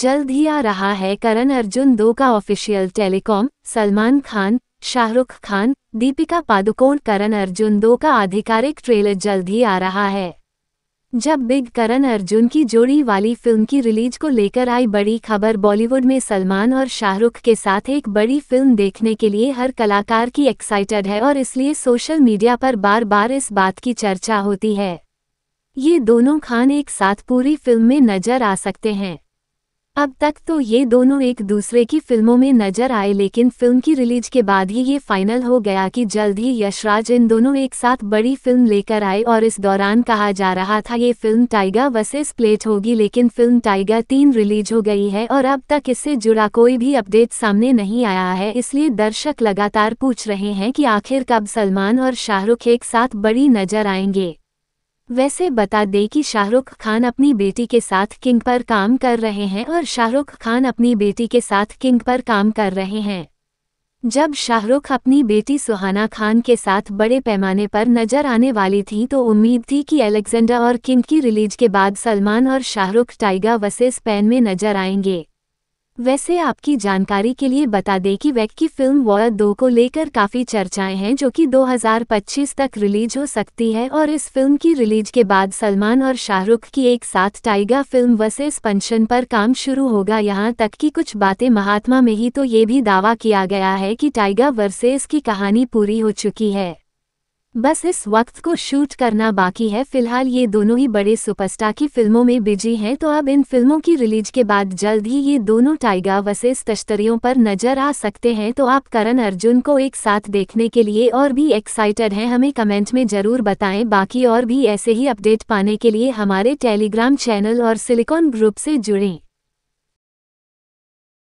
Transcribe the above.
जल्द ही आ रहा है करण अर्जुन दो का ऑफिशियल टेलीकॉम सलमान खान शाहरुख खान दीपिका पादुकोण करण अर्जुन दो का आधिकारिक ट्रेलर जल्द ही आ रहा है जब बिग करण अर्जुन की जोड़ी वाली फिल्म की रिलीज को लेकर आई बड़ी खबर बॉलीवुड में सलमान और शाहरुख के साथ एक बड़ी फिल्म देखने के लिए हर कलाकार की एक्साइटेड है और इसलिए सोशल मीडिया पर बार बार इस बात की चर्चा होती है ये दोनों खान एक साथ पूरी फिल्म में नजर आ सकते हैं अब तक तो ये दोनों एक दूसरे की फिल्मों में नजर आए लेकिन फिल्म की रिलीज के बाद ही ये फाइनल हो गया कि जल्द ही यशराज इन दोनों एक साथ बड़ी फिल्म लेकर आए और इस दौरान कहा जा रहा था ये फिल्म टाइगर वर्सेस प्लेट होगी लेकिन फिल्म टाइगर तीन रिलीज हो गई है और अब तक इससे जुड़ा कोई भी अपडेट सामने नहीं आया है इसलिए दर्शक लगातार पूछ रहे हैं कि आखिर कब सलमान और शाहरुख एक साथ बड़ी नजर आएंगे वैसे बता दे कि शाहरुख खान अपनी बेटी के साथ किंग पर काम कर रहे हैं और शाहरुख खान अपनी बेटी के साथ किंग पर काम कर रहे हैं जब शाहरुख अपनी बेटी सुहाना खान के साथ बड़े पैमाने पर नजर आने वाली थी तो उम्मीद थी कि अलेक्जेंडर और किंग की रिलीज के बाद सलमान और शाहरुख टाइगा वसेस पैन में नजर आएंगे वैसे आपकी जानकारी के लिए बता दें कि वैक की फिल्म वॉर दो को लेकर काफ़ी चर्चाएं हैं जो कि 2025 तक रिलीज हो सकती है और इस फिल्म की रिलीज के बाद सलमान और शाहरुख की एक साथ टाइगा फिल्म वसेस पंशन पर काम शुरू होगा यहां तक कि कुछ बातें महात्मा में ही तो ये भी दावा किया गया है कि टाइगा वर्सेस की कहानी पूरी हो चुकी है बस इस वक्त को शूट करना बाकी है फिलहाल ये दोनों ही बड़े सुपरस्टार की फिल्मों में बिजी हैं तो अब इन फिल्मों की रिलीज के बाद जल्द ही ये दोनों टाइगा वसेस तश्तरियों पर नजर आ सकते हैं तो आप करण अर्जुन को एक साथ देखने के लिए और भी एक्साइटेड हैं हमें कमेंट में ज़रूर बताएं बाकी और भी ऐसे ही अपडेट पाने के लिए हमारे टेलीग्राम चैनल और सिलिकॉन ग्रुप से जुड़ें